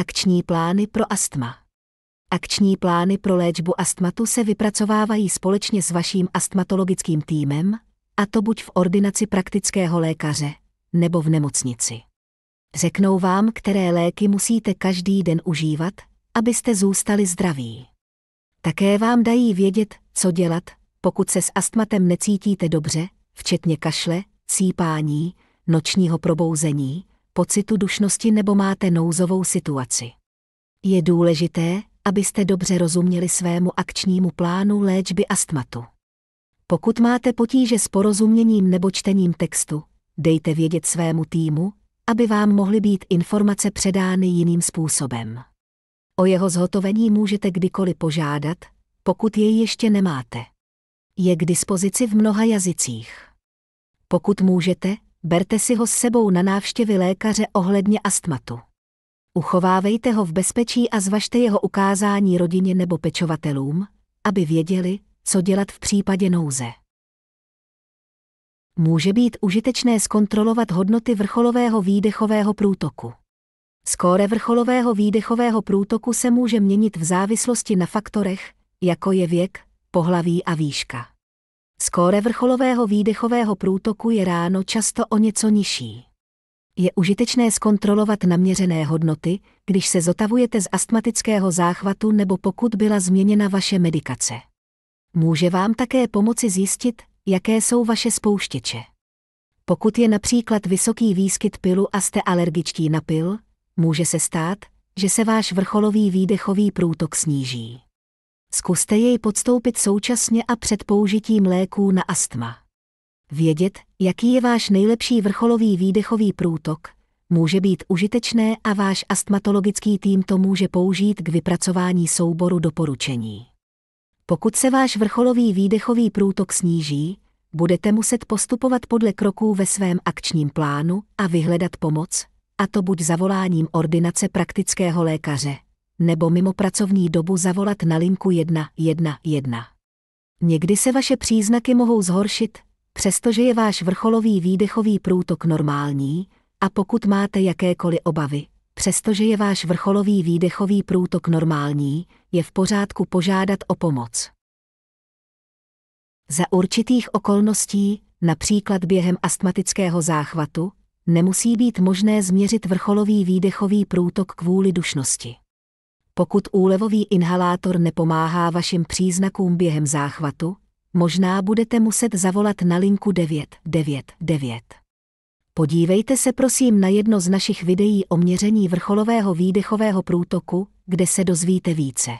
Akční plány pro astma. Akční plány pro léčbu astmatu se vypracovávají společně s vaším astmatologickým týmem, a to buď v ordinaci praktického lékaře, nebo v nemocnici. Řeknou vám, které léky musíte každý den užívat, abyste zůstali zdraví. Také vám dají vědět, co dělat, pokud se s astmatem necítíte dobře, včetně kašle, cípání, nočního probouzení, pocitu dušnosti nebo máte nouzovou situaci. Je důležité, abyste dobře rozuměli svému akčnímu plánu léčby astmatu. Pokud máte potíže s porozuměním nebo čtením textu, dejte vědět svému týmu, aby vám mohly být informace předány jiným způsobem. O jeho zhotovení můžete kdykoliv požádat, pokud jej ještě nemáte. Je k dispozici v mnoha jazycích. Pokud můžete, berte si ho s sebou na návštěvy lékaře ohledně astmatu. Uchovávejte ho v bezpečí a zvažte jeho ukázání rodině nebo pečovatelům, aby věděli, co dělat v případě nouze. Může být užitečné zkontrolovat hodnoty vrcholového výdechového průtoku. Skóre vrcholového výdechového průtoku se může měnit v závislosti na faktorech, jako je věk, pohlaví a výška. Skóre vrcholového výdechového průtoku je ráno často o něco nižší. Je užitečné zkontrolovat naměřené hodnoty, když se zotavujete z astmatického záchvatu nebo pokud byla změněna vaše medikace. Může vám také pomoci zjistit, jaké jsou vaše spouštěče. Pokud je například vysoký výskyt pilu a jste alergičtí na pil, může se stát, že se váš vrcholový výdechový průtok sníží. Zkuste jej podstoupit současně a před použitím léků na astma. Vědět, jaký je váš nejlepší vrcholový výdechový průtok, může být užitečné a váš astmatologický tým to může použít k vypracování souboru doporučení. Pokud se váš vrcholový výdechový průtok sníží, budete muset postupovat podle kroků ve svém akčním plánu a vyhledat pomoc, a to buď zavoláním ordinace praktického lékaře nebo mimo pracovní dobu zavolat na linku 111. Někdy se vaše příznaky mohou zhoršit, přestože je váš vrcholový výdechový průtok normální, a pokud máte jakékoliv obavy, přestože je váš vrcholový výdechový průtok normální, je v pořádku požádat o pomoc. Za určitých okolností, například během astmatického záchvatu, nemusí být možné změřit vrcholový výdechový průtok kvůli dušnosti. Pokud úlevový inhalátor nepomáhá vašim příznakům během záchvatu, možná budete muset zavolat na linku 999. Podívejte se prosím na jedno z našich videí o měření vrcholového výdechového průtoku, kde se dozvíte více.